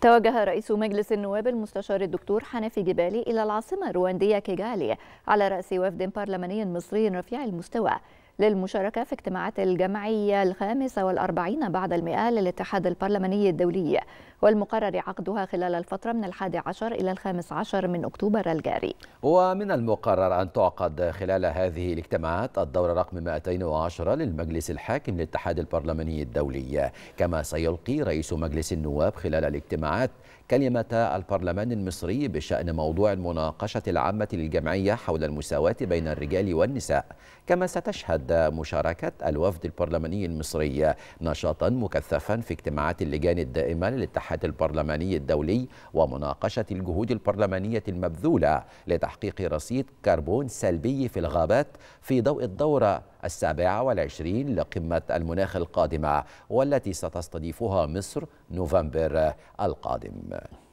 توجه رئيس مجلس النواب المستشار الدكتور حنفي جبالي إلى العاصمة الرواندية كيغالي على رأس وفد برلماني مصري رفيع المستوى للمشاركة في اجتماعات الجمعية الخامسة والأربعين بعد المئة للاتحاد البرلماني الدولي والمقرر عقدها خلال الفترة من الحادي عشر إلى الخامس عشر من أكتوبر الجاري ومن المقرر أن تعقد خلال هذه الاجتماعات الدورة رقم 210 للمجلس الحاكم للاتحاد البرلماني الدولي كما سيلقي رئيس مجلس النواب خلال الاجتماعات كلمة البرلمان المصري بشأن موضوع المناقشة العامة للجمعية حول المساواة بين الرجال والنساء كما ستشهد تشهد مشاركة الوفد البرلماني المصري نشاطا مكثفا في اجتماعات اللجان الدائمة للاتحاد البرلماني الدولي ومناقشة الجهود البرلمانية المبذولة لتحقيق رصيد كربون سلبي في الغابات في ضوء الدورة السابعة والعشرين لقمة المناخ القادمة والتي ستستضيفها مصر نوفمبر القادم